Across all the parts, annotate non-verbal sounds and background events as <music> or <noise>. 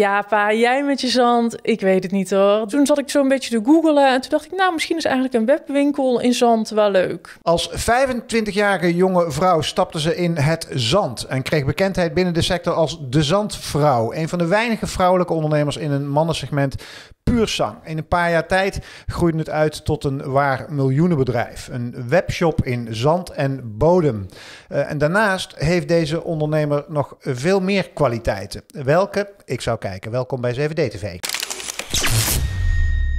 Ja, pa, jij met je zand. Ik weet het niet hoor. Toen zat ik zo een beetje te googelen en toen dacht ik, nou, misschien is eigenlijk een webwinkel in zand wel leuk. Als 25-jarige jonge vrouw stapte ze in het zand en kreeg bekendheid binnen de sector als de zandvrouw. Een van de weinige vrouwelijke ondernemers in een mannensegment puur zang. In een paar jaar tijd groeide het uit tot een waar miljoenenbedrijf. Een webshop in zand en bodem. Eh, en daarnaast heeft deze ondernemer nog veel meer kwaliteiten. Welke? Ik zou kijken. Welkom bij 7D-TV.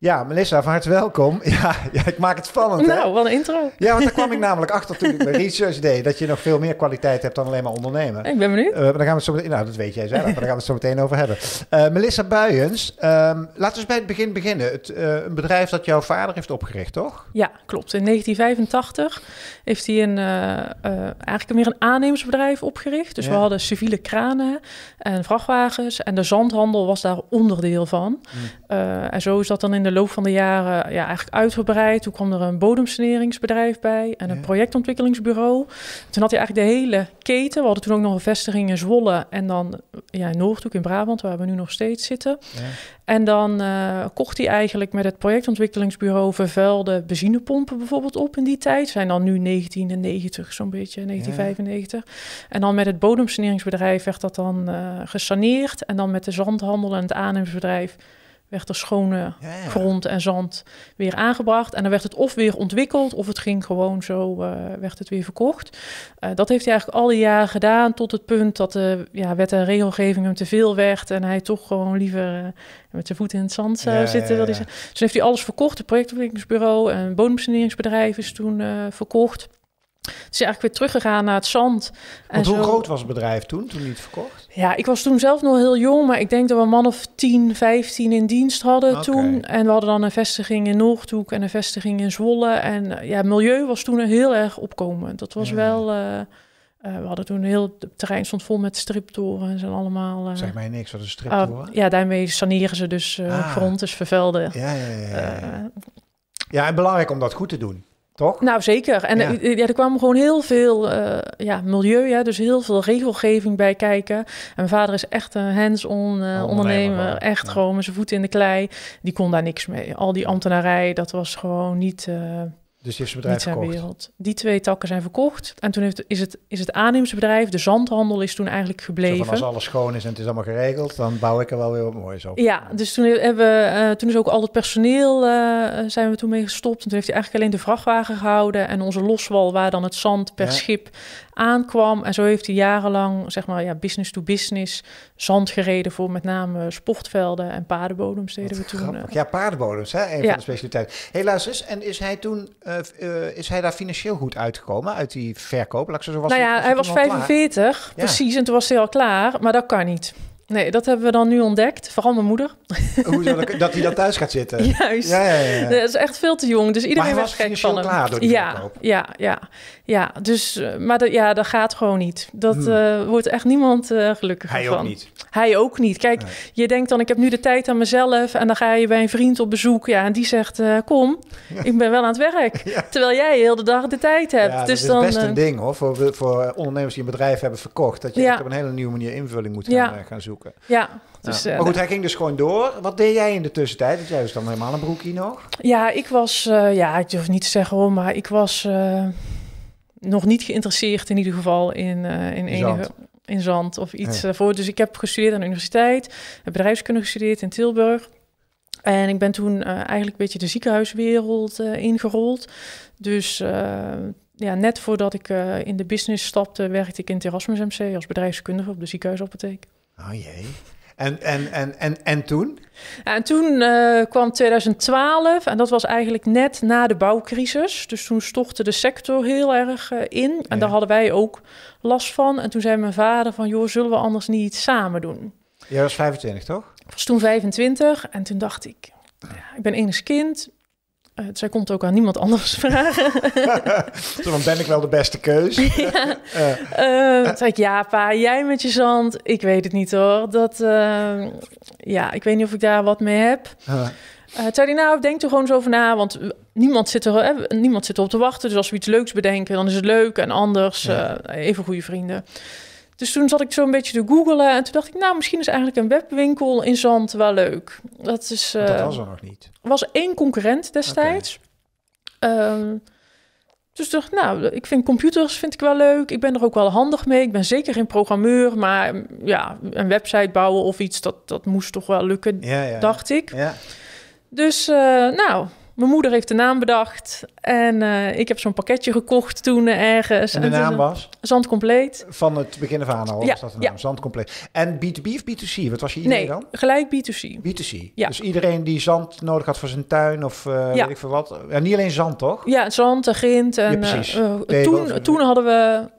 Ja, Melissa, van harte welkom. <laughs> Ja, ik maak het spannend. Nou, hè? wat een intro. Ja, want daar kwam ik <laughs> namelijk achter toen ik research deed. Dat je nog veel meer kwaliteit hebt dan alleen maar ondernemen. Ik ben benieuwd. Eh, dan gaan we het zo meteen, nou dat weet jij zelf, maar daar gaan we het zo meteen over hebben. Eh, Melissa Buijens, ehm, laten we eens bij het begin beginnen. Het, eh, een bedrijf dat jouw vader heeft opgericht, toch? Ja, klopt. In 1985 heeft hij een, eigenlijk meer een aannemersbedrijf opgericht. Dus we hadden civiele kranen en vrachtwagens. En de zandhandel was daar onderdeel van. Mm. en zo is dat dan in de loop van de jaren ja, eigenlijk uitgebreid. Toen kwam er een bodemsaneringsbedrijf bij en een projectontwikkelingsbureau. Toen had hij eigenlijk de hele keten. We hadden toen ook nog een vestiging in Zwolle en dan ja, in Noordhoek in Brabant, waar we nu nog steeds zitten. Ja. En dan eh, kocht hij eigenlijk met het projectontwikkelingsbureau vervuilde benzinepompen bijvoorbeeld op in die tijd. Zijn dan nu 1990, zo'n beetje 1995. En dan met het bodemsaneringsbedrijf werd dat dan eh, gesaneerd. En dan met de zandhandel en het aannemersbedrijf werd er schone grond en zand weer aangebracht. En dan werd het of weer ontwikkeld, of het ging gewoon zo, uh, werd het weer verkocht. Eh, dat heeft hij eigenlijk al die jaren gedaan, tot het punt dat de ja, wet en regelgeving hem te veel werd. En hij toch gewoon liever eh, met zijn voeten in het zand zou zitten. Wil zeggen. Dus heeft hij alles verkocht, het projectontwikkelingsbureau en bodemsaneringsbedrijf is toen verkocht. Het is eigenlijk weer teruggegaan naar het zand. En hoe groot was het bedrijf toen, toen je het verkocht? Ja, ik was toen zelf nog heel jong, maar ik denk dat we een man of 10, 15 in dienst hadden toen. En we hadden dan een vestiging in Noordhoek en een vestiging in Zwolle. En eh, ja, milieu was toen heel erg opkomend. Dat was wel... Eh, eh, we hadden toen heel het terrein stond vol met striptorens en allemaal. zeg mij niks, wat een ah, striptoren? ja, daarmee saneren ze dus uh, ah. Dus vervelden. ja. ja, ja. ja en belangrijk om dat goed te doen. Toch? Nou, zeker. En eh, ja. er kwam gewoon heel veel eh, ja, milieu, ja, dus heel veel regelgeving bij kijken. En mijn vader is echt een hands-on eh, ondernemer. Echt gewoon met zijn voeten in de klei. Die kon daar niks mee. Al die ambtenarij, dat was gewoon niet... Dus die heeft zijn bedrijf zijn Die twee takken zijn verkocht. En toen heeft, is, het, is het de zandhandel is toen eigenlijk gebleven. als alles schoon is en het is allemaal geregeld, dan bouw ik er wel weer wat moois op. Ja, dus toen, hebben, we, eh, toen is ook al het personeel, eh, zijn we toen mee gestopt. En toen heeft hij eigenlijk alleen de vrachtwagen gehouden en onze loswal waar dan het zand per schip aankwam. En zo heeft hij jarenlang, zeg maar, ja, business to business zand gereden voor met name sportvelden en paardenbodems deden we toen. Eh. Ja, paardenbodems, hè, een ja. van de specialiteiten. Helaas is, en is hij toen, eh, eh, is hij daar financieel goed uitgekomen uit die verkoop? Laat ze zo, was nou ja, hij was 45, precies, en toen was hij al klaar, maar dat kan niet. Nee, dat hebben we dan nu ontdekt. Vooral mijn moeder. Hoe <laughs> dat hij dan thuis gaat zitten? Juist. Ja, ja, ja. Dat is echt veel te jong. Dus iedereen was, was van hem. klaar door ja, verkoop. Ja, ja. Ja, dus, eh, maar dat, ja, dat gaat gewoon niet. Dat hmm. eh, wordt echt niemand uh, eh, gelukkig Hij ook niet. Hij ook niet. Kijk, je denkt dan, ik heb nu de tijd aan mezelf... en dan ga je bij een vriend op bezoek. Ja, en die zegt, kom, ik ben wel aan het werk. <laughs> Terwijl jij heel de dag de tijd hebt. Ja, dus dat is dan, best een ding, hoor. Voor, voor ondernemers die een bedrijf hebben verkocht... dat je ja. op een hele nieuwe manier invulling moet gaan, gaan zoeken. Ja, dus, maar goed, hij ging dus gewoon door. Wat deed jij in de tussentijd? Want jij was dan helemaal een broekie nog. Ja, ik was, ja, ik durf niet te zeggen hoor, maar ik was nog niet geïnteresseerd in ieder geval eh, in, in enige... Zand. In zand of iets ja. Eh, dus ik heb gestudeerd aan de universiteit, heb bedrijfskunde gestudeerd in Tilburg. En ik ben toen eh, eigenlijk een beetje de ziekenhuiswereld ingerold. Dus ja, net voordat ik in de business stapte, werkte ik in het Erasmus MC als bedrijfskundige op de ziekenhuisapotheek. Oh jee. En, en, en, en, en toen? en toen eh, kwam 2012 en dat was eigenlijk net na de bouwcrisis. Dus toen stortte de sector heel erg eh, in en daar hadden wij ook last van. En toen zei mijn vader van, joh, zullen we anders niet samen doen? Jij was 25, toch? Ik was toen 25 en toen dacht ik, ja, ik ben eens kind, eh, zij komt ook aan niemand anders <laughs> vragen. <laughs> dan ben ik wel de beste keus. <laughs> ja. Uh. ik, ja pa, jij met je zand. Ik weet het niet hoor. Dat, ehm, ja, ik weet niet of ik daar wat mee heb. Eh, zei hij, nou, denk er gewoon eens over na. Want niemand zit, er, niemand zit op te wachten. Dus als we iets leuks bedenken, dan is het leuk. En anders, even goede vrienden. Dus toen zat ik zo een beetje te googelen en toen dacht ik, nou, misschien is eigenlijk een webwinkel in Zand wel leuk. Dat, is, uh, dat eh, was er nog niet. was één concurrent destijds. Okay. Ehm, dus toch nou, ik vind computers vind ik wel leuk. Ik ben er ook wel handig mee. Ik ben zeker geen programmeur, maar mm, ja, een website bouwen of iets, dat, dat moest toch wel lukken, ja, dacht ik. Ja. Dus eh, nou, mijn moeder heeft de naam bedacht. En eh, ik heb zo'n pakketje gekocht toen ergens. En de naam was? Zand Compleet. Van het begin af aan al ja, dat de naam. Ja. Zand Compleet. En B2B of B2C? Wat was je idee nee, dan? gelijk B2C. B2C. Ja. Dus iedereen die zand nodig had voor zijn tuin of uh, ja. weet ik veel wat. En niet alleen zand, toch? Ja, zand en grind. En, eh, precies. toen, toen hadden we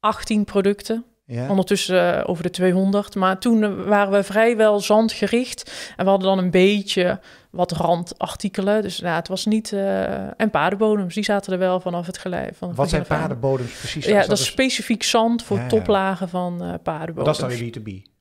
18 producten. Ondertussen over de 200. Maar toen waren we vrijwel zandgericht. En we hadden dan een beetje wat randartikelen. Dus nou, het was niet... Eh, en paardenbodems, die zaten er wel vanaf het gelijk. Van, wat zijn paardenbodems precies? Ja, dat, is dus- specifiek zand voor toplagen van uh, eh, paardenbodems. Dat is dan weer B2B?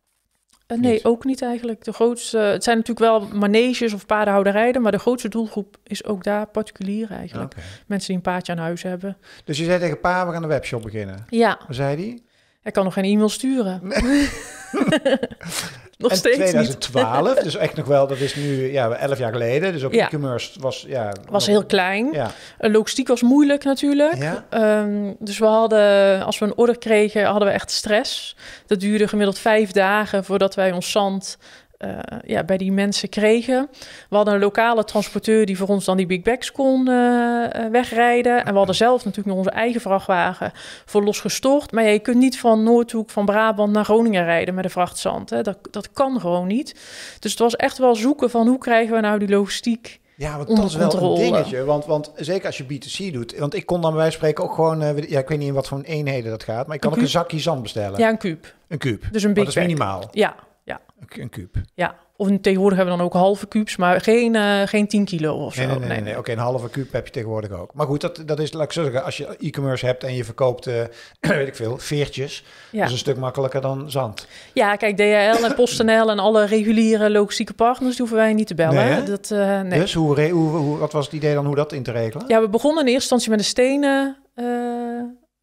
Eh, nee, ook niet eigenlijk. De grootste, het zijn natuurlijk wel maneges of paardenhouderijen, maar de grootste doelgroep is ook daar particulier eigenlijk. Mensen die een paardje aan huis hebben. Dus je zei tegen pa, we gaan een webshop beginnen. Ja. Wat zei die? Hij kan nog geen e-mail sturen. <laughs> nog en steeds 2012, dus echt nog wel, dat is nu ja, 11 jaar geleden. Dus ook ja. e-commerce was... Ja, was heel klein. Ja. Logistiek was moeilijk natuurlijk. Ehm, dus we hadden, als we een order kregen, hadden we echt stress. Dat duurde gemiddeld vijf dagen voordat wij ons zand eh, ja, bij die mensen kregen. We hadden een lokale transporteur die voor ons dan die big bags kon eh, eh, wegrijden. En we hadden zelf natuurlijk nog onze eigen vrachtwagen voor losgestort. Maar je kunt niet van Noordhoek, van Brabant naar Groningen rijden met een vrachtzand. Hè. Dat, dat kan gewoon niet. Dus het was echt wel zoeken van hoe krijgen we nou die logistiek ja, want dat is wel een dingetje. Want, want zeker als je B2C doet. Want ik kon dan bij wijze van spreken ook gewoon... ja, ik weet niet in wat voor een eenheden dat gaat. Maar ik kan ook een zakje zand bestellen. Ja, een kuub. Een kuub. Dus een big dat is minimaal. Ja, ja. Een, kuub? Ja, of tegenwoordig hebben we dan ook halve kuips maar geen, eh, geen 10 kilo of zo. Nee, nee, nee. Oké, een halve kuub heb je tegenwoordig ook. Maar goed, dat, dat is, laat ik zo zeggen, als je e-commerce hebt en je verkoopt, eh, <clears throat> weet ik veel, veertjes, ja. dat is een stuk makkelijker dan zand. Ja, kijk, DHL en PostNL en alle reguliere logistieke partners, hoeven wij niet te bellen. dat, eh, nee. Dus hoe, hoe, hoe, wat was het idee dan hoe dat in te regelen? Ja, we begonnen in eerste instantie met een stenen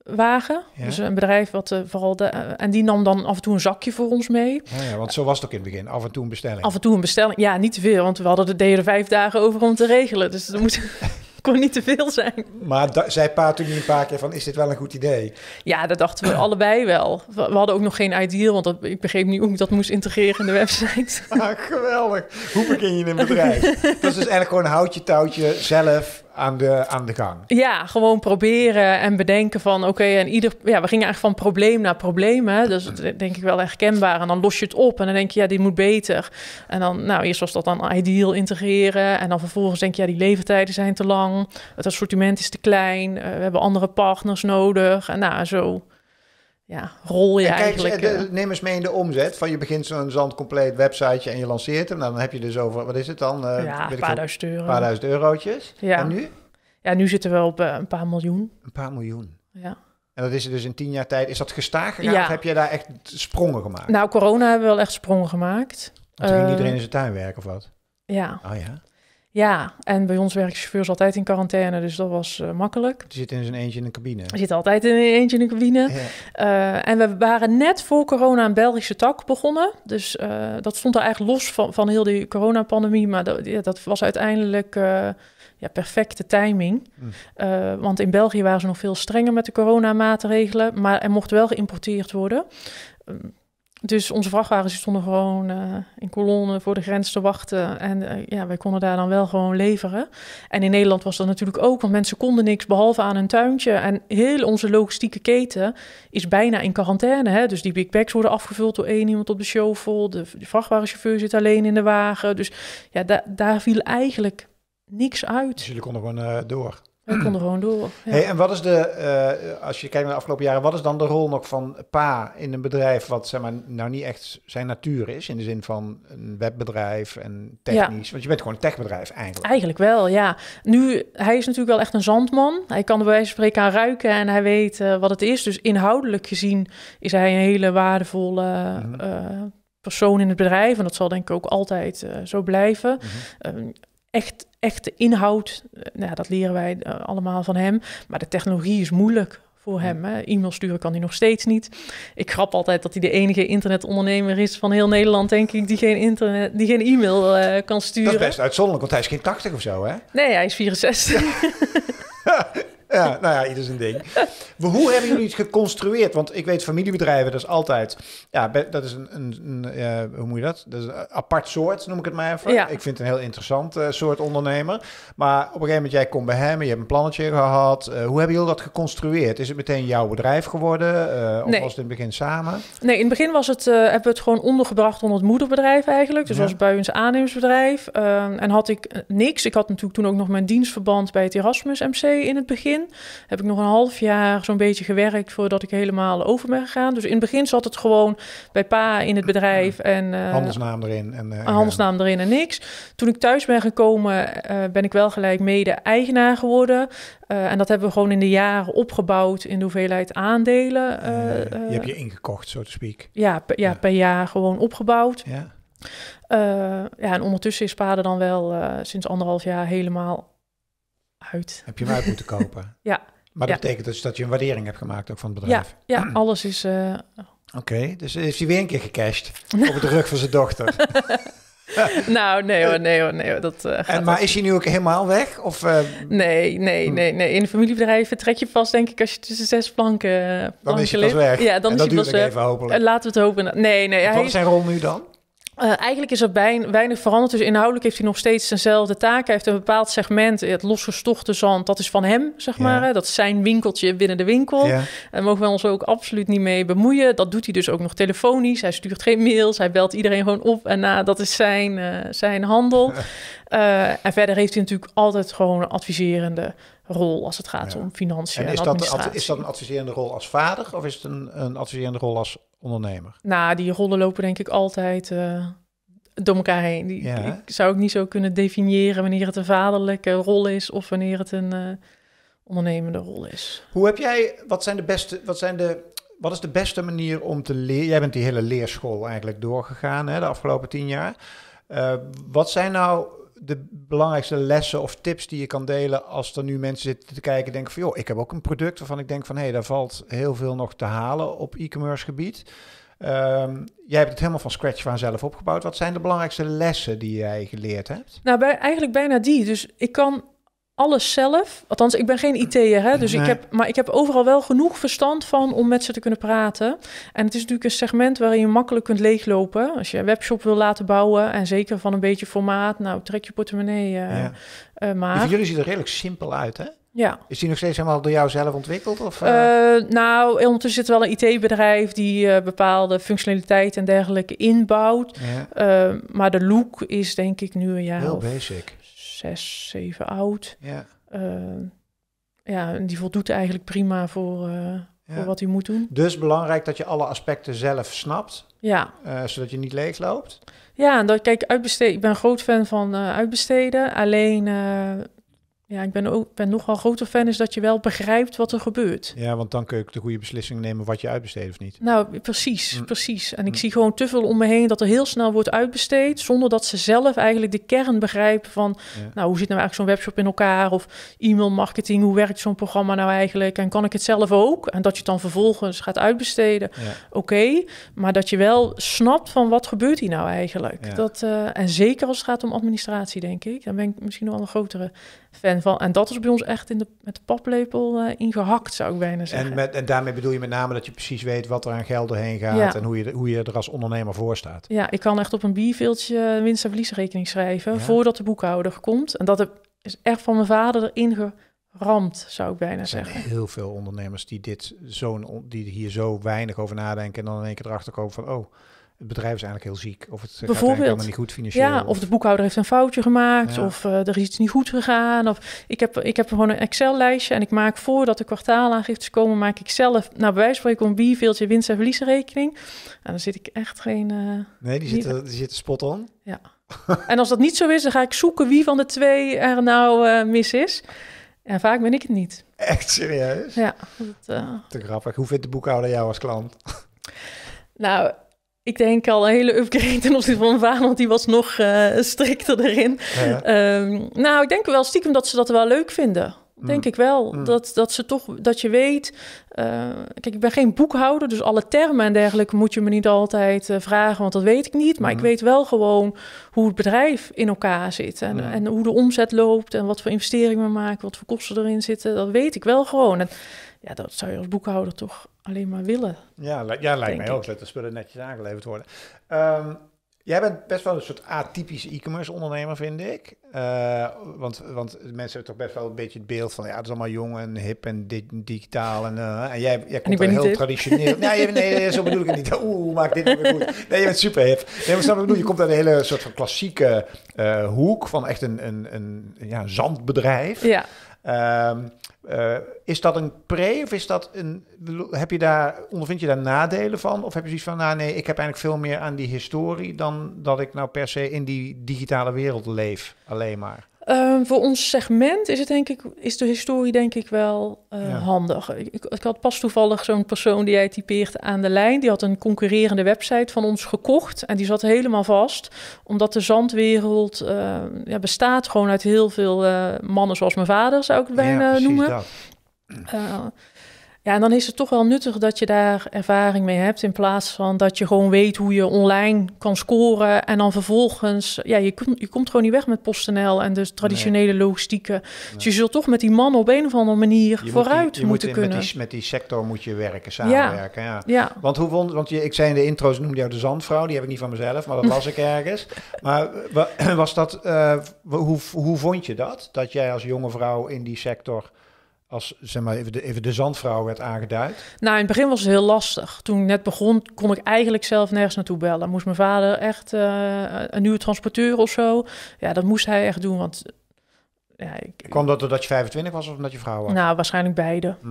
wagen. Dus een bedrijf wat eh, vooral de, eh, en die nam dan af en toe een zakje voor ons mee. Ja, want zo was het ook in het begin. Af en toe een bestelling. Af en toe een bestelling. Ja, niet te veel, want we hadden de deden vijf dagen over om te regelen. Dus dat moet. <laughs> kon niet te veel zijn. Maar zij zei Pa toen een paar keer van, is dit wel een goed idee? Ja, dat dachten we allebei wel. We, hadden ook nog geen ideal, want ik begreep niet hoe ik dat moest integreren in de website. <laughs> Ah, geweldig. Hoe begin je in een bedrijf? dat is dus eigenlijk gewoon houtje touwtje zelf aan de, aan de gang. Ja, gewoon proberen en bedenken van oké, en ieder. Ja, we gingen eigenlijk van probleem naar probleem. Dus dat denk ik wel herkenbaar. En dan los je het op en dan denk je, ja, die moet beter. En dan, nou, eerst was dat dan ideal integreren. En dan vervolgens denk je, ja, die leeftijden zijn te lang. Het assortiment is te klein. Eh, we hebben andere partners nodig. En nou, zo ja, rol je kijk, eigenlijk... Eh, eh. neem eens mee in de omzet. Van je begint zo'n zandcompleet websiteje en je lanceert hem. Nou, dan heb je dus over, wat is het dan? Eh, ja, een paar duizend Een paar duizend eurotjes. Ja. En nu? Ja, nu zitten we op een paar miljoen. Een paar miljoen. Ja. En dat is dus in tien jaar tijd. Is dat gestaag gegaan ja. of heb je daar echt sprongen gemaakt? Nou, corona hebben we wel echt sprongen gemaakt. Want toen ging iedereen in zijn tuin werken of wat? Ja. Oh ja? Ja, en bij ons werken chauffeurs altijd in quarantaine, dus dat was eh, makkelijk. Ze zit in zijn eentje in de cabine. Ze zit altijd in een eentje in de cabine. Eh, en we waren net voor corona een Belgische tak begonnen. Dus eh, dat stond er eigenlijk los van, van heel die coronapandemie. Maar dat, dat was uiteindelijk ja, perfecte timing. Hm. want in België waren ze nog veel strenger met de coronamaatregelen, maar er mocht wel geïmporteerd worden. Ehm, dus onze vrachtwagens stonden gewoon eh, in kolonnen voor de grens te wachten. En eh, ja, wij konden daar dan wel gewoon leveren. En in Nederland was dat natuurlijk ook, want mensen konden niks behalve aan hun tuintje. En heel onze logistieke keten is bijna in quarantaine. Hè? Dus die big bags worden afgevuld door één iemand op de shovel. De, de vrachtwagenchauffeur zit alleen in de wagen. Dus ja, daar viel eigenlijk niks uit. Dus jullie konden gewoon uh, door? we konden gewoon door. Ja. Hey, en wat is de, eh, als je kijkt naar de afgelopen jaren, wat is dan de rol nog van pa in een bedrijf wat zeg maar, nou niet echt zijn natuur is, in de zin van een webbedrijf en technisch? Want je bent gewoon een techbedrijf eigenlijk. Eigenlijk wel, ja. Nu, hij is natuurlijk wel echt een zandman. Hij kan er wijze van spreken aan ruiken en hij weet eh, wat het is. Dus inhoudelijk gezien is hij een hele waardevolle mhm. eh, persoon in het bedrijf. En dat zal denk ik ook altijd zo blijven. Mhm. Ehm, echt, echte inhoud, eh, nou, dat leren wij eh, allemaal van hem. Maar de technologie is moeilijk voor hem. E-mail sturen kan hij nog steeds niet. Ik grap altijd dat hij de enige internetondernemer is van heel Nederland, denk ik, die geen, internet, die geen e-mail eh, kan sturen. Dat is best uitzonderlijk, want hij is geen 80 of zo, hè? Nee, hij is 64. <laughs> <laughs> ja, nou ja, is een ding. hoe hebben jullie het geconstrueerd? Want ik weet familiebedrijven, dat is altijd... Ja, dat is een... een, een eh, hoe moet je dat? Dat is een apart soort, noem ik het maar even. Ik vind het een heel interessant eh, soort ondernemer. Maar op een gegeven moment, jij komt bij hem... en je hebt een plannetje gehad. Eh, hoe hebben jullie dat geconstrueerd? Is het meteen jouw bedrijf geworden? of was het in het begin samen? Nee, in het begin was het, hebben we het gewoon ondergebracht... onder het moederbedrijf eigenlijk. Dus ja. was bij ons aannemersbedrijf. Ehm, en had ik niks. Ik had natuurlijk toen ook nog mijn dienstverband... bij het Erasmus MC in het begin. Heb ik nog een half jaar zo'n beetje gewerkt voordat ik helemaal over ben gegaan. Dus in het begin zat het gewoon bij pa in het bedrijf. En, eh, handelsnaam erin. En, eh, handelsnaam erin en niks. Toen ik thuis ben gekomen eh, ben ik wel gelijk mede-eigenaar geworden. en dat hebben we gewoon in de jaren opgebouwd in de hoeveelheid aandelen. je hebt je ingekocht, zo te speak. Ja, per, ja, jaar gewoon opgebouwd. Ja. ja, en ondertussen is Paden dan wel sinds anderhalf jaar helemaal uit. Heb je hem uit moeten kopen? <laughs> ja. Maar dat betekent dus dat je een waardering hebt gemaakt ook van het bedrijf? Ja, <clears throat> alles is... Eh, Oké, dus heeft hij weer een keer gecashed <laughs> op de rug van zijn dochter. <laughs> nou, nee hoor, nee hoor, nee hoor. Dat, uh, en, maar is hij nu ook helemaal weg? Of, eh, Nee, nee, hm. nee, nee. In een familiebedrijf vertrek je vast denk ik, als je tussen zes planken, Dan is hij pas weg. Ja, dan is hij pas weg. even hopelijk. Laten we het hopen. Nee, nee. Wat is zijn rol nu dan? Eh, eigenlijk is er weinig veranderd. Dus inhoudelijk heeft hij nog steeds dezelfde taak. Hij heeft een bepaald segment, het losgestochte zand, dat is van hem, zeg maar. Dat is zijn winkeltje binnen de winkel. Ja. Daar mogen we ons ook absoluut niet mee bemoeien. Dat doet hij dus ook nog telefonisch. Hij stuurt geen mails, hij belt iedereen gewoon op en na. Dat is zijn, eh, zijn handel. <laughs> Eh, en verder heeft hij natuurlijk altijd gewoon een adviserende rol als het gaat om financiën en, is Dat, is dat een adviserende rol als vader of is het een, een adviserende rol als ondernemer? Nou, die rollen lopen denk ik altijd eh, door elkaar heen. Die, ja, ik zou ook niet zo kunnen definiëren wanneer het een vaderlijke rol is of wanneer het een eh, ondernemende rol is. Hoe heb jij, wat zijn de beste, wat zijn de, wat is de beste manier om te leren? Jij bent die hele leerschool eigenlijk doorgegaan hè, de afgelopen tien jaar. Eh, wat zijn nou de belangrijkste lessen of tips die je kan delen als er nu mensen zitten te kijken denken van joh, ik heb ook een product waarvan ik denk van hé, hey, daar valt heel veel nog te halen op e-commerce gebied. Ehm, jij hebt het helemaal van scratch van zelf opgebouwd. Wat zijn de belangrijkste lessen die jij geleerd hebt? Nou, bij, eigenlijk bijna die. Dus ik kan alles zelf. Althans, ik ben geen IT'er, hè, dus ik heb, maar ik heb overal wel genoeg verstand van om met ze te kunnen praten. En het is natuurlijk een segment waarin je makkelijk kunt leeglopen. Als je een webshop wil laten bouwen en zeker van een beetje formaat, nou trek je portemonnee uh, ja. Eh, maar. jullie zien er redelijk simpel uit, hè? Ja. Is die nog steeds helemaal door jou zelf ontwikkeld? Of, uh... nou, ondertussen zit wel een IT-bedrijf die bepaalde functionaliteit en dergelijke inbouwt. maar de look is denk ik nu een Heel basic zes, zeven oud. Ja. Eh, ja, en die voldoet eigenlijk prima voor, eh, voor wat hij moet doen. Dus belangrijk dat je alle aspecten zelf snapt. Ja. Eh, zodat je niet leeg loopt. Ja, en dat, kijk, uitbesteden, ik ben groot fan van uitbesteden. Alleen ja, ik ben, ook, ben nogal grote fan is dat je wel begrijpt wat er gebeurt. Ja, want dan kun je ook de goede beslissing nemen wat je uitbesteedt of niet. Nou, precies, mm. precies. En ik mm. zie gewoon te veel om me heen dat er heel snel wordt uitbesteed... zonder dat ze zelf eigenlijk de kern begrijpen van... nou, hoe zit nou eigenlijk zo'n webshop in elkaar? Of e-mail marketing, hoe werkt zo'n programma nou eigenlijk? En kan ik het zelf ook? En dat je het dan vervolgens gaat uitbesteden, oké. maar dat je wel snapt van wat gebeurt hier nou eigenlijk? Dat, eh, en zeker als het gaat om administratie, denk ik. Dan ben ik misschien nog wel een grotere fan van. En dat is bij ons echt in de, met de paplepel eh, ingehakt, zou ik bijna zeggen. En, met, en daarmee bedoel je met name dat je precies weet wat er aan geld doorheen gaat en hoe je, hoe je er als ondernemer voor staat. Ja, ik kan echt op een bierveeltje eh, winst- en verliesrekening schrijven voordat de boekhouder komt. En dat heb, is echt van mijn vader erin geramd, zou ik bijna zeggen. Er zijn heel veel ondernemers die, dit zo'n die hier zo weinig over nadenken en dan in één keer erachter komen van, oh het bedrijf is eigenlijk heel ziek. Of het eh, gaat helemaal niet goed financieel. Ja, of, de boekhouder heeft een foutje gemaakt. Of eh, er is iets niet goed gegaan. Of ik heb, ik heb gewoon een Excel-lijstje. En ik maak voordat de kwartaalaangiftes komen, maak ik zelf, naar nou, bij wijze van veel je winst- en verliesrekening. En nou, dan zit ik echt geen. Uh, nee, die zitten, die, zitten spot on. Ja. en als dat niet zo is, dan ga ik zoeken wie van de twee er nou mis is. En vaak ben ik het niet. Echt serieus? Ja. Te grappig. Hoe vindt de boekhouder jou als klant? nou, ik denk al een hele upgrade ten opzichte van vader, want die was nog uh, strikter erin. Ehm, nou, ik denk wel stiekem dat ze dat wel leuk vinden. Mm. Denk ik wel. Mm. Dat, dat ze toch, dat je weet. Eh, kijk, ik ben geen boekhouder, dus alle termen en dergelijke moet je me niet altijd eh, vragen, want dat weet ik niet. Maar ik mm. weet wel gewoon hoe het bedrijf in elkaar zit en, en hoe de omzet loopt en wat voor investeringen we maken, wat voor kosten erin zitten. Dat weet ik wel gewoon. En, ja, dat zou je als boekhouder toch alleen maar willen. Ja, ja lijkt mij ook. Dat de spullen netjes aangeleverd worden. Ehm, jij bent best wel een soort atypische e-commerce ondernemer, vind ik. Eh, want, want mensen hebben toch best wel een beetje het beeld van... ja, het is allemaal jong en hip en di digitaal. En, eh, en jij, jij komt een heel traditioneel... nee, nee, zo bedoel ik het niet. Oeh, maak dit goed. Nee, je bent super hip. Nee, maar snap ik bedoel? Je komt uit een hele soort van klassieke eh, hoek... van echt een, een, een ja, zandbedrijf. Ja. Ehm, eh, is dat een pre of is dat een, heb je daar, ondervind je daar nadelen van? Of heb je zoiets van, nou nee, ik heb eigenlijk veel meer aan die historie dan dat ik nou per se in die digitale wereld leef, alleen maar? Ehm, voor ons segment is, het denk ik, is de historie denk ik wel eh, handig. Ik, ik, had pas toevallig zo'n persoon die jij typeert aan de lijn. Die had een concurrerende website van ons gekocht. En die zat helemaal vast. Omdat de zandwereld ehm, ja, bestaat gewoon uit heel veel eh, mannen zoals mijn vader, zou ik het bijna ja, noemen. Eh, ja, en dan is het toch wel nuttig dat je daar ervaring mee hebt. In plaats van dat je gewoon weet hoe je online kan scoren. En dan vervolgens, ja, je, komt je komt gewoon niet weg met PostNL en dus traditionele nee. logistieken. Dus je zult toch met die man op een of andere manier vooruit moet die, je moeten moet, kunnen. Met die, met die, sector moet je werken, samenwerken. Ja. Want hoe vond, want je, ik zei in de intro's, noemde jou de zandvrouw. Die heb ik niet van mezelf, maar dat las ik <laughs> ergens. Maar <clears throat> was dat, eh, hoe, hoe vond je dat? Dat jij als jonge vrouw in die sector als zeg maar, even, de, even de zandvrouw werd aangeduid? Nou, in het begin was het heel lastig. Toen ik net begon, kon ik eigenlijk zelf nergens naartoe bellen. Moest mijn vader echt eh, een nieuwe transporteur of zo? Ja, dat moest hij echt doen, want ja, ik, Kwam dat doordat je 25 was of omdat je vrouw was? Nou, waarschijnlijk beide. Hm.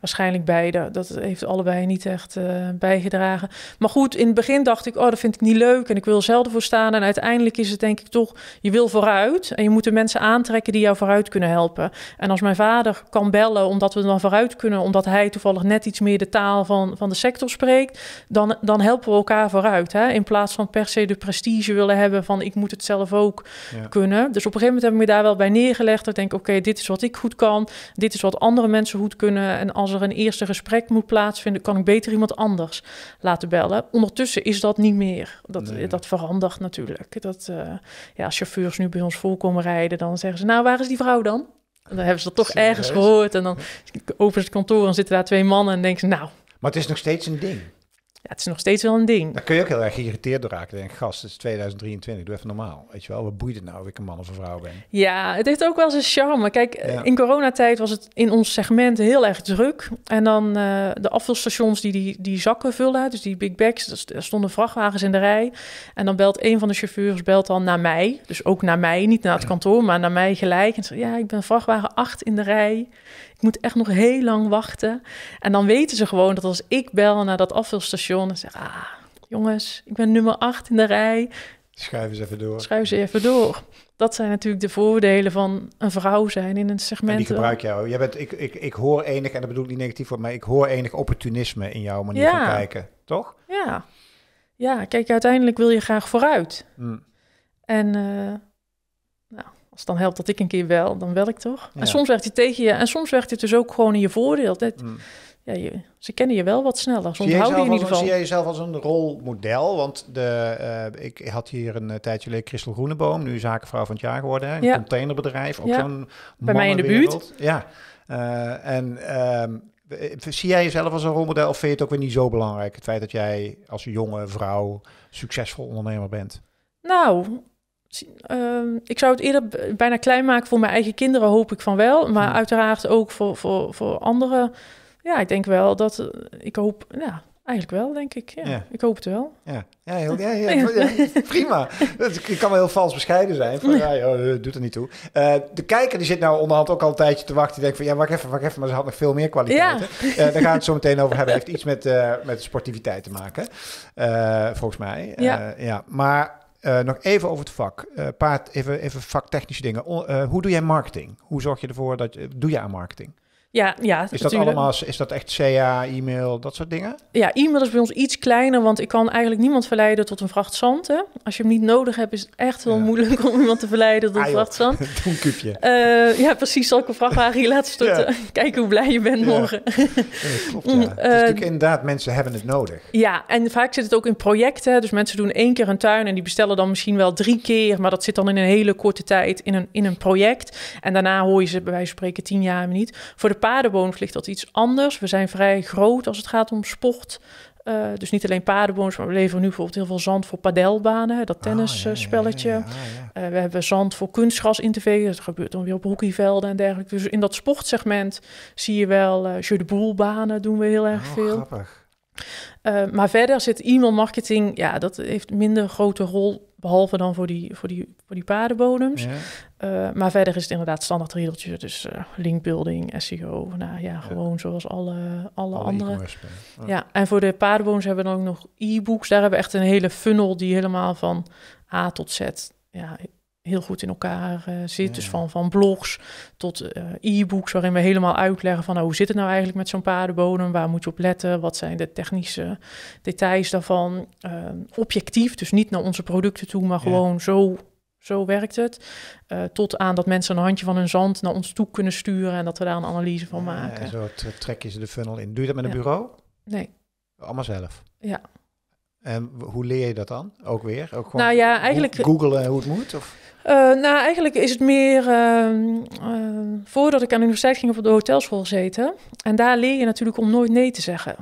Waarschijnlijk beide. Dat heeft allebei niet echt eh, bijgedragen. Maar goed, in het begin dacht ik, oh, dat vind ik niet leuk en ik wil zelden voor staan. En uiteindelijk is het denk ik toch, je wil vooruit en je moet de mensen aantrekken die jou vooruit kunnen helpen. En als mijn vader kan bellen omdat we dan vooruit kunnen, omdat hij toevallig net iets meer de taal van, van de sector spreekt, dan, dan helpen we elkaar vooruit. Hè? In plaats van per se de prestige willen hebben van ik moet het zelf ook kunnen. Dus op een gegeven moment heb ik me daar wel bij neergelegd dat denk oké, dit is wat ik goed kan. Dit is wat andere mensen goed kunnen. En als er een eerste gesprek moet plaatsvinden, kan ik beter iemand anders laten bellen. Ondertussen is dat niet meer. Dat, dat verandert natuurlijk. Dat, eh, ja, chauffeurs nu bij ons voorkomen rijden, dan zeggen ze, nou, waar is die vrouw dan? En dan hebben ze dat toch ergens gehoord. En dan open ze het kantoor en zitten daar twee mannen en denken ze, nou... Maar het is nog steeds een ding ja, het is nog steeds wel een ding. Daar kun je ook heel erg geïrriteerd door raken. Denk, gast, het is 2023, doe even normaal. Weet je wel, wat boeit het nou of ik een man of een vrouw ben? Ja, het heeft ook wel zijn charme. Kijk, in coronatijd was het in ons segment heel erg druk. En dan eh, de afvalstations die, die die zakken vullen, dus die big bags, er stonden vrachtwagens in de rij. En dan belt een van de chauffeurs belt dan naar mij, dus ook naar mij, niet naar het <clears throat> kantoor, maar naar mij gelijk. En zegt, ja, ik ben vrachtwagen 8 in de rij moet echt nog heel lang wachten. En dan weten ze gewoon dat als ik bel naar dat afvalstation en zeg, ah, jongens, ik ben nummer 8 in de rij. Schuiven ze even door. Schuiven ze even door. Dat zijn natuurlijk de voordelen van een vrouw zijn in een segment. die gebruik jou. Jij bent, ik, ik, ik hoor enig, en dat bedoel ik niet negatief, voor, maar ik hoor enig opportunisme in jouw manier ja. van kijken, toch? Ja. Ja, kijk, uiteindelijk wil je graag vooruit. Mm. En uh, nou, als dan helpt dat ik een keer wel, dan wel ik toch. En soms werkt hij tegen je. En soms werkt het dus ook gewoon in je voordeel. Dat, mm. ja, je, ze kennen je wel wat sneller. Soms houden je in ieder geval. Zie jij jezelf als een rolmodel? Want de, eh, ik had hier een eh, tijdje geleden Christel Groeneboom, nu zakenvrouw van het jaar geworden. Een ja. containerbedrijf, ook zo'n Bij mij in de buurt. Ja. Eh, en ehm, Zie jij jezelf als een rolmodel of vind je het ook weer niet zo belangrijk? Het feit dat jij als jonge vrouw succesvol ondernemer bent? Nou, Ehm, ik zou het eerder bijna klein maken voor mijn eigen kinderen, hoop ik van wel. Maar uiteraard ook voor, voor, voor anderen. Ja, ik denk wel dat eh, ik hoop. Ja, eigenlijk wel, denk ik. Ja, Ik hoop het wel. Ja, ja, heel, ja, <laughs> prima. Ik kan wel heel vals bescheiden zijn. ja, eh, doet er niet toe. Eh, de kijker die zit nou onderhand ook al een tijdje te wachten. Die denkt van, ja, wacht even, wacht even. Maar ze had nog veel meer kwaliteiten. Uh, daar gaan we het zo meteen over hebben. Heeft iets met, met sportiviteit te maken, volgens mij. Ja. ja. Maar eh, nog even over het vak. Eh, paar even, even vaktechnische dingen. Eh, hoe doe jij marketing? Hoe zorg je ervoor dat je. Doe je aan marketing? Ja, ja. Is dat allemaal, is dat echt CA, e-mail, dat soort dingen? Ja, e-mail is bij ons iets kleiner, want ik kan eigenlijk niemand verleiden tot een vrachtzand. Hè? Als je hem niet nodig hebt, is het echt wel moeilijk om iemand te verleiden tot een ah, vracht <laughs> een Uh, ja, precies. Zal ik een vrachtwagen hier laten storten? Ja. <laughs> Kijk hoe blij je bent morgen. Ja. Mm, het is eh, natuurlijk inderdaad, mensen hebben het nodig. Ja, en vaak zit het ook in projecten. Dus mensen doen één keer een tuin en die bestellen dan misschien wel drie keer, maar dat zit dan in een hele korte tijd in een, in een project. En daarna hoor je ze bij wijze van spreken tien jaar niet. Voor de paardenboom ligt dat iets anders. We zijn vrij groot als het gaat om sport. Eh, dus niet alleen paardenboons, maar we leveren nu bijvoorbeeld heel veel zand voor padelbanen, dat ah, tennisspelletje. Eh, we hebben zand voor kunstgras in te vegen, dat gebeurt dan weer op hockeyvelden en dergelijke. Dus in dat sportsegment zie je wel, uh, de boel banen doen we heel erg oh, veel. maar verder zit e-mailmarketing, ja, dat heeft minder grote rol Behalve dan voor die, voor die, voor die paardenbodems. Eh, maar verder is het inderdaad standaard riedeltje. Dus uh, linkbuilding, SEO. Nou ja, gewoon zoals alle, alle, andere. Ja, en voor de paardenbodems hebben we dan ook nog e-books. Daar hebben we echt een hele funnel die helemaal van A tot Z ja, heel goed in elkaar uh, zit. Dus van, van blogs tot eh, e-books waarin we helemaal uitleggen van nou, hoe zit het nou eigenlijk met zo'n paardenbodem, waar moet je op letten, wat zijn de technische details daarvan. Eh, objectief, dus niet naar onze producten toe, maar gewoon zo, zo werkt het. tot aan dat mensen een handje van hun zand naar ons toe kunnen sturen en dat we daar een analyse van maken. zo trek je ze de funnel in. Doe je dat met een bureau? Nee. Allemaal zelf? Ja. En hoe leer je dat dan? Ook weer? Ook gewoon nou ja, eigenlijk... googelen hoe het moet? Of? Eh, nou, eigenlijk is het meer... Ehm, ehm, voordat ik aan de universiteit ging op de hotelschool zitten... en daar leer je natuurlijk om nooit nee te zeggen.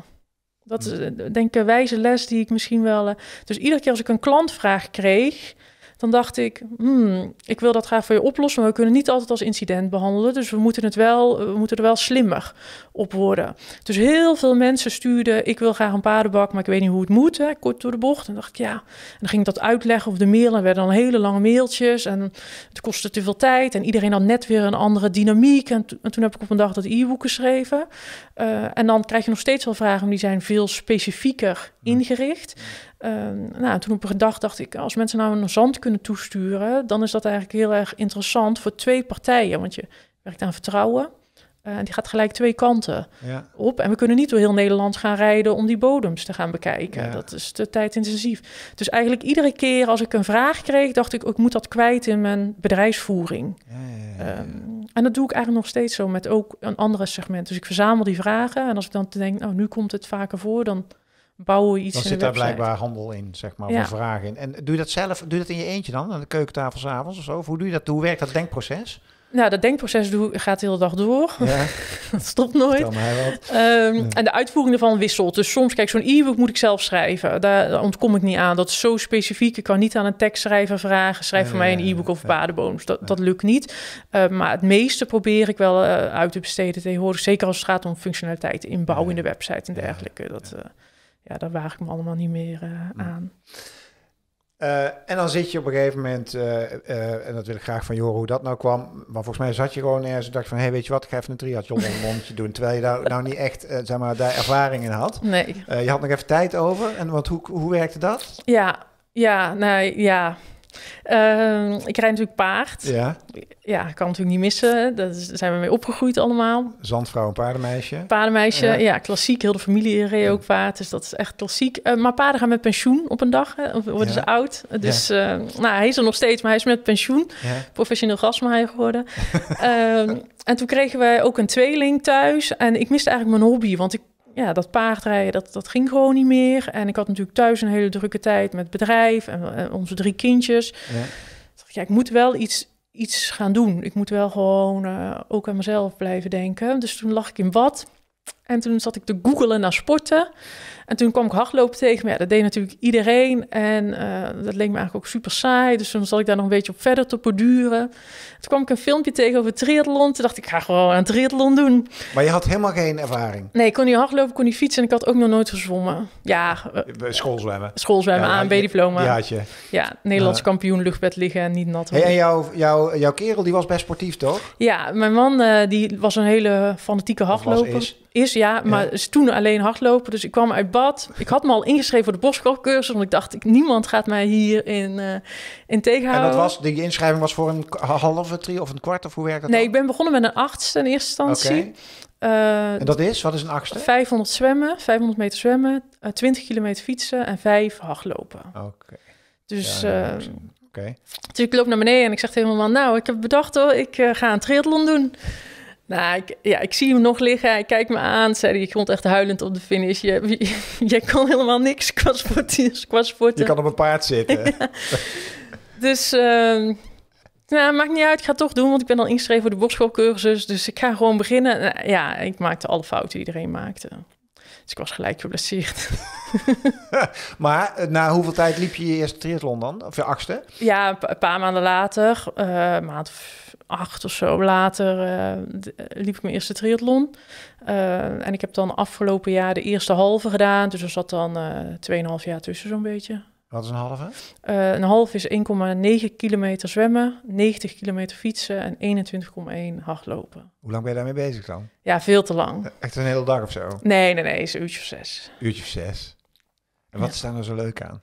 Dat is hmm. eh, denk ik een wijze les die ik misschien wel... Eh, dus iedere keer als ik een klantvraag kreeg dan dacht ik, hmm, ik wil dat graag voor je oplossen, maar we kunnen niet altijd als incident behandelen. Dus we moeten, het wel, we moeten er wel slimmer op worden. Dus heel veel mensen stuurden, ik wil graag een paardenbak, maar ik weet niet hoe het moet. kort door de bocht. En dacht ik, ja. En dan ging ik dat uitleggen op de mail en werden dan hele lange mailtjes. En het kostte te veel tijd. En iedereen had net weer een andere dynamiek. En, toen heb ik op een dag dat e boeken geschreven. Eh, en dan krijg je nog steeds wel vragen, maar die zijn veel specifieker ingericht. Ehm, nou, toen op een dag dacht ik, als mensen nou een zand kunnen toesturen, dan is dat eigenlijk heel erg interessant voor twee partijen. Want je werkt aan vertrouwen. En eh, die gaat gelijk twee kanten op. En we kunnen niet door heel Nederland gaan rijden om die bodems te gaan bekijken. Dat is te tijdintensief. Dus eigenlijk iedere keer als ik een vraag kreeg, dacht ik, ik moet dat kwijt in mijn bedrijfsvoering. Ja, ehm, en dat doe ik eigenlijk nog steeds zo met ook een andere segment. Dus ik verzamel die vragen. En als ik dan denk, nou nu komt het vaker voor, dan bouwen iets. Dan zit daar blijkbaar handel in, zeg maar, ja. vragen in. En doe je dat zelf, doe je dat in je eentje dan, aan de keukentafel s'avonds of zo? hoe doe je dat? Hoe werkt dat denkproces? Nou, dat denkproces gaat de hele dag door. Ja. <laughs> dat stopt nooit. Ehm, en de uitvoering ervan wisselt. Dus soms, kijk, zo'n e-book moet ik zelf schrijven. Daar, ontkom ik niet aan. Dat is zo specifiek. Ik kan niet aan een tekstschrijver vragen. Schrijf voor mij een e-book of badenbooms. dat, lukt niet. Ehm, maar het meeste probeer ik wel eh, uit te besteden tegenwoordig. Zeker als het gaat om functionaliteit, inbouw in de website en dergelijke. Dat, eh, ja, daar waag ik me allemaal niet meer eh, aan. Eh, en dan zit je op een gegeven moment, eh, en dat wil ik graag van je hoe dat nou kwam. Maar volgens mij zat je gewoon ergens en dacht van, hé, hey, weet je wat, ik ga even een triathlon in mijn mondje doen. Terwijl je daar <laughs> nou niet echt, zeg maar, daar ervaring in had. Nee. je had nog even tijd over, en want hoe, hoe werkte dat? Ja, ja, nee, nou, ja. Ehm, ik rijd natuurlijk paard. Ja. Ja, kan natuurlijk niet missen. Daar zijn we mee opgegroeid allemaal. Zandvrouw en paardenmeisje. Paardenmeisje, ja, klassiek. Heel de familie reed ook paard, dus dat is echt klassiek. Eh, maar paarden gaan met pensioen op een dag, hè. worden ze oud. Dus uh, nou, hij is er nog steeds, maar hij is met pensioen. Professioneel grasmaaier geworden. <laughs> Ehm, en toen kregen wij ook een tweeling thuis. En ik miste eigenlijk mijn hobby, want ik ja, dat paardrijden, dat, dat ging gewoon niet meer. En ik had natuurlijk thuis een hele drukke tijd met bedrijf en, onze drie kindjes. Ja. Dus ja, ik moet wel iets, iets gaan doen. Ik moet wel gewoon eh, ook aan mezelf blijven denken. Dus toen lag ik in wat en toen zat ik te googelen naar sporten. En toen kwam ik hardlopen tegen. ja, dat deed natuurlijk iedereen. En eh, dat leek me eigenlijk ook super saai. Dus toen zat ik daar nog een beetje op verder te borduren. Toen kwam ik een filmpje tegen over triathlon. Toen dacht ik, ik ga gewoon een triathlon doen. Maar je had helemaal geen ervaring? Nee, ik kon niet hardlopen, kon niet fietsen. En ik had ook nog nooit gezwommen. Ja. Uh, eh, eh, schoolzwemmen? Schoolzwemmen, ja, AMB-diploma. Ja, Ja, Nederlands kampioen luchtbed liggen en niet nat Hey, en jouw, jouw, jouw kerel, die was best sportief, toch? Ja, mijn man, die was een hele fanatieke hardloper. is, ja. Maar is toen alleen hardlopen. Dus ik kwam uit bad. Ik had me al ingeschreven voor de boskopcursus. Want ik dacht, ik, niemand gaat mij hier uh, in tegenhouden. En dat was, die inschrijving was voor een halve tri of een kwart? Of hoe werkt dat Nee, ik ben begonnen met een achtste in eerste instantie. Eh, en dat is? Wat is een achtste? 500 zwemmen, 500 meter zwemmen, 20 eh, kilometer fietsen en 5 hardlopen. Dus, Oké. Dus, ik loop naar beneden en ik zeg helemaal: nou, ik heb bedacht hoor, ik ga een triathlon doen. Nou, ik, ja, ik zie hem nog liggen. Hij kijkt me aan. Zei ik grond echt huilend op de finish. Je, je, <laughs> helemaal niks qua, Je kan op een paard zitten. <laughs> Dus, ehm, nou, maakt niet uit. Ik ga het toch doen, want ik ben al ingeschreven voor de bokschoolcursus. Dus ik ga gewoon beginnen. Nou, ja, ik maakte alle fouten die iedereen maakte. Dus ik was gelijk geblesseerd. <laughs> maar eh, na hoeveel tijd liep je je eerste triathlon dan? Of je achtste? Ja, een paar maanden later, eh, maand acht of zo later, eh, liep ik mijn eerste triathlon. en ik heb dan afgelopen jaar de eerste halve gedaan. Dus er zat dan 2,5 jaar tussen zo'n beetje. Wat is een halve? Uh, een half is 1,9 kilometer zwemmen, 90 kilometer fietsen en 21,1 hardlopen. Hoe lang ben je daarmee bezig dan? Ja, veel te lang. E-, echt een hele dag of zo? Nee, nee, nee, is een uurtje of zes. Uurtje of zes. En wat staan is daar nou zo leuk aan?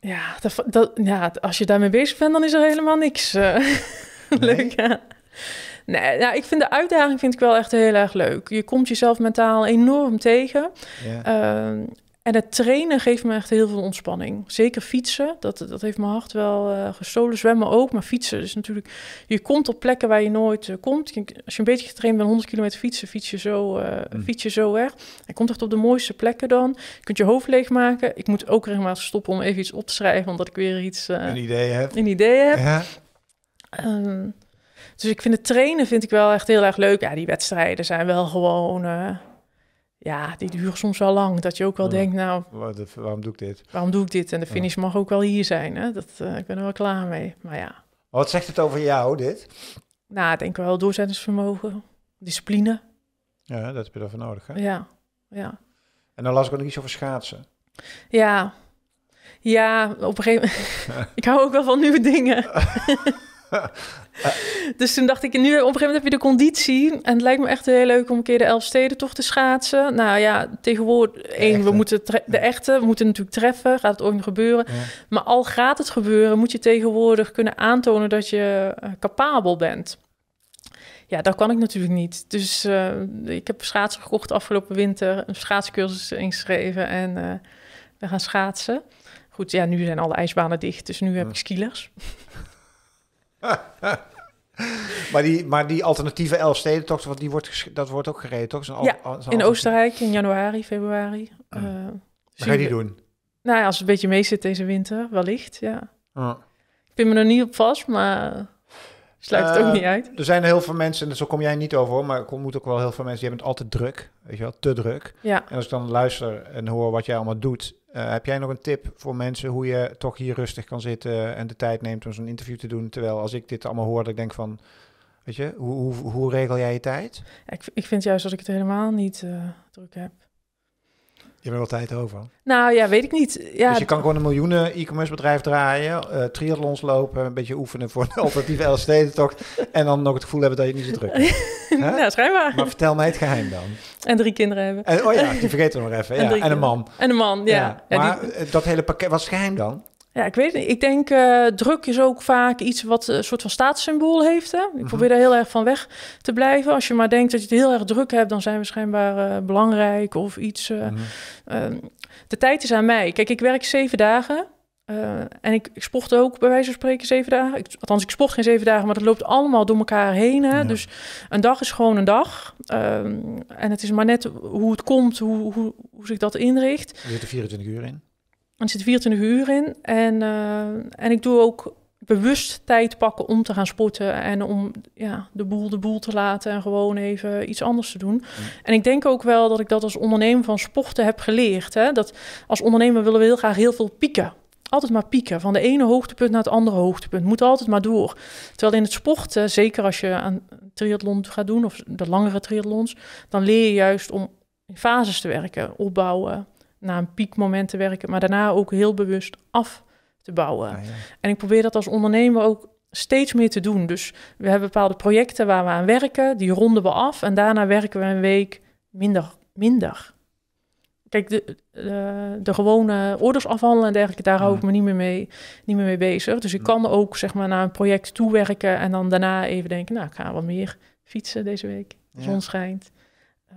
Ja, dat, dat, ja, als je daarmee bezig bent, dan is er helemaal niks uh, <laughs> nee? leuk aan. Nee, nou, ik vind de uitdaging vind ik wel echt heel erg leuk. Je komt jezelf mentaal enorm tegen. Ja. Ehm, en het trainen geeft me echt heel veel ontspanning. Zeker fietsen, dat, dat heeft mijn hart wel eh, gestolen. Zwemmen ook, maar fietsen is natuurlijk... Je komt op plekken waar je nooit eh, komt. als je een beetje getraind bent, 100 kilometer fietsen, fiets je zo, uh, fiets je zo weg. Je komt echt op de mooiste plekken dan. Je kunt je hoofd leegmaken. Ik moet ook regelmatig stoppen om even iets op te schrijven, omdat ik weer iets... een idee heb. Een idee heb. Ja. Ehm, dus ik vind het trainen vind ik wel echt heel erg leuk. Ja, die wedstrijden zijn wel gewoon... Ja, die duurt soms wel lang. Dat je ook wel denkt, nou... Waarom doe ik dit? Waarom doe ik dit? En de finish mag ook wel hier zijn. Hè? Dat, uh, ik ben er wel klaar mee, maar ja. Wat zegt het over jou, dit? Nou, ik denk wel doorzettingsvermogen, discipline. Ja, dat heb je daarvoor nodig, hè? Ja, ja. En dan las ik ook nog iets over schaatsen. Ja, ja, op een gegeven moment... <laughs> <laughs> ik hou ook wel van nieuwe dingen. <laughs> <laughs> dus toen dacht ik, nu op een gegeven moment heb je de conditie. En het lijkt me echt heel leuk om een keer de toch te schaatsen. Nou ja, tegenwoordig, één, we moeten de echte, we moeten natuurlijk treffen. Gaat het ook nog gebeuren? Maar al gaat het gebeuren, moet je tegenwoordig kunnen aantonen dat je eh, capabel bent. Ja, dat kan ik natuurlijk niet. Dus eh, ik heb schaatsen gekocht afgelopen winter. Een schaatscursus ingeschreven en eh, we gaan schaatsen. Goed, ja, nu zijn alle ijsbanen dicht, dus nu heb ik skilers. <laughs> maar, die, maar die alternatieve toch, want die wordt, dat wordt ook gereden, toch? ja, in Oostenrijk in januari, februari. Uh, ga je die doen? Nou ja, als het een beetje mee zit deze winter, wellicht, ja. Ah. Ik vind me er niet op vast, maar sluit het ook eh, niet uit. Er zijn heel veel mensen, en dus zo kom jij niet over maar ik moet ook wel heel veel mensen, die hebben het altijd druk, weet je wel, te druk. Ja. En als ik dan luister en hoor wat jij allemaal doet, eh, heb jij nog een tip voor mensen hoe je toch hier rustig kan zitten en de tijd neemt om zo'n interview te doen? Terwijl als ik dit allemaal hoor, denk ik denk van, weet je, hoe, hoe, hoe regel jij je tijd? Ik, ik vind juist dat ik het helemaal niet eh, druk heb. Je hebt er wel tijd over. Nou ja, weet ik niet. Ja, dus je kan gewoon een miljoenen e-commerce bedrijf draaien, uh, triathlons lopen, een beetje oefenen voor een <laughs> alternatieve LSD-tocht. en dan nog het gevoel hebben dat je niet zo druk bent. <laughs> nou, schijnbaar. Maar vertel mij het geheim dan. En drie kinderen hebben. En, oh ja, die vergeten we nog even. <laughs> En, ja. en een man. En een man, ja. ja. Maar eh, dat hele pakket, was geheim dan? Ja, ik weet het Ik denk uh, druk is ook vaak iets wat een eh, soort van staatssymbool heeft. Hè? Ik mhm. probeer er daar heel erg van weg te blijven. Als je maar denkt dat je het heel erg druk hebt, dan zijn we schijnbaar eh, belangrijk of iets. Mhm. Ehm, de tijd is aan mij. Kijk, ik werk zeven dagen. en ik, ik, sport ook bij wijze van spreken zeven dagen. Ik, althans, ik sport geen zeven dagen, maar dat loopt allemaal door elkaar heen. Hè? Dus een dag is gewoon een dag. Ehm, en het is maar net hoe het komt, hoe, hoe, hoe zich dat inricht. Er 24 uur in. Er zit 24 uur in. En, eh, en ik doe ook bewust tijd pakken om te gaan sporten en om ja, de boel de boel te laten en gewoon even iets anders te doen. En ik denk ook wel dat ik dat als ondernemer van sporten heb geleerd. Hè? Dat als ondernemer willen we heel graag heel veel pieken. Altijd maar pieken, van de ene hoogtepunt naar het andere hoogtepunt. Moet altijd maar door. Terwijl in het sporten, eh, zeker als je aan triathlon gaat doen of de langere triathlons, dan leer je juist om in fases te werken, opbouwen, na een piekmoment te werken, maar daarna ook heel bewust af te bouwen. Ah, en ik probeer dat als ondernemer ook steeds meer te doen. Dus we hebben bepaalde projecten waar we aan werken, die ronden we af en daarna werken we een week minder. minder. Kijk, de, de, gewone orders afhandelen en dergelijke, daar hou ik mm. me niet meer, mee, niet meer mee bezig. Dus ik mm. kan ook zeg maar naar een project toewerken en dan daarna even denken, nou, ik ga wat meer fietsen deze week. De zon schijnt.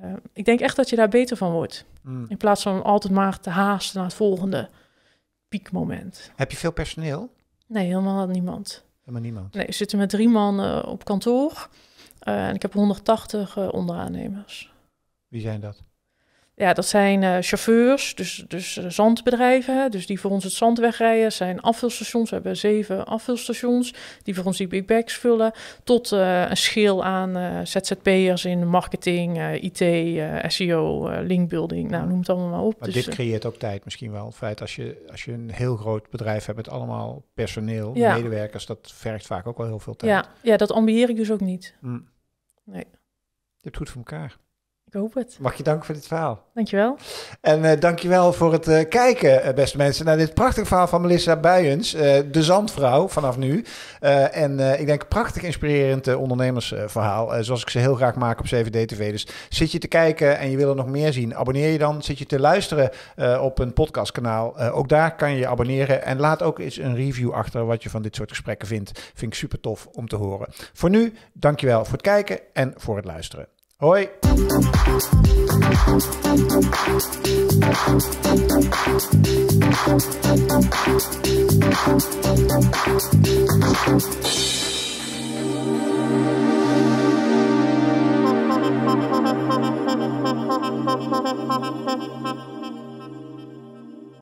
Eh, ik denk echt dat je daar beter van wordt. Hmm. In plaats van altijd maar te haasten naar het volgende piekmoment. Heb je veel personeel? Nee, helemaal niemand. Helemaal niemand? Nee, we zitten met drie man op kantoor. Eh, en ik heb 180 eh, onderaannemers. Wie zijn dat? Ja, dat zijn eh, chauffeurs, dus, dus eh, zandbedrijven, dus die voor ons het zand wegrijden. zijn afvulstations, we hebben zeven afvulstations die voor ons die big bags vullen. Tot eh, een schil aan ZZP'ers in marketing, IT, SEO, linkbuilding, nou noem het allemaal maar op. Maar dus, dit creëert ook tijd misschien wel. feit als je, als je een heel groot bedrijf hebt met allemaal personeel, ja. medewerkers, dat vergt vaak ook wel heel veel tijd. Ja, ja dat ambieer ik dus ook niet. Mm. Nee. Je hebt goed voor elkaar. Ik hoop het. Mag je danken voor dit verhaal. Dankjewel. En dank uh, eh, dankjewel voor het eh, kijken, eh, beste mensen, naar dit prachtige verhaal van Melissa Buijens, de zandvrouw vanaf nu. en ik denk prachtig inspirerend ondernemersverhaal, zoals ik ze heel graag maak op 7D-TV. Dus zit je te kijken en je wil er nog meer zien, abonneer je dan. Zit je te luisteren op een podcastkanaal, ook daar kan je je abonneren. En laat ook eens een review achter wat je van dit soort gesprekken vindt. Vind ik super tof om te horen. Voor nu, dankjewel voor het kijken en voor het luisteren. Oi!